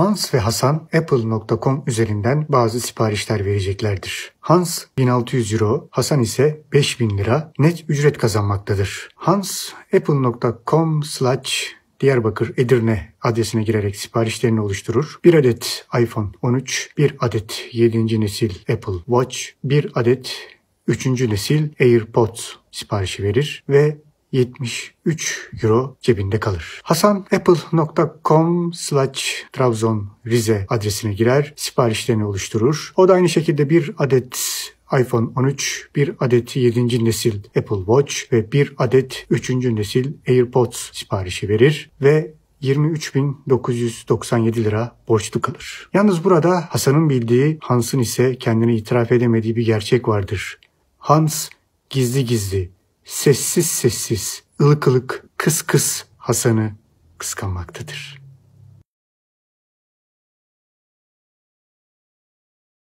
Hans ve Hasan Apple.com üzerinden bazı siparişler vereceklerdir. Hans 1600 euro, Hasan ise 5000 lira net ücret kazanmaktadır. Hans apple.com slash Diyarbakır Edirne adresine girerek siparişlerini oluşturur. Bir adet iPhone 13, bir adet 7. nesil Apple Watch, bir adet 3. nesil AirPods siparişi verir ve 73 euro cebinde kalır. Hasan apple.com slash Trabzon Rize adresine girer, siparişlerini oluşturur. O da aynı şekilde bir adet iPhone 13, bir adet 7. nesil Apple Watch ve bir adet 3. nesil AirPods siparişi verir ve 23.997 lira borçlu kalır. Yalnız burada Hasan'ın bildiği, Hans'ın ise kendini itiraf edemediği bir gerçek vardır. Hans gizli gizli sessiz sessiz, ılık ılık, kıs kıs Hasan'ı kıskanmaktadır.''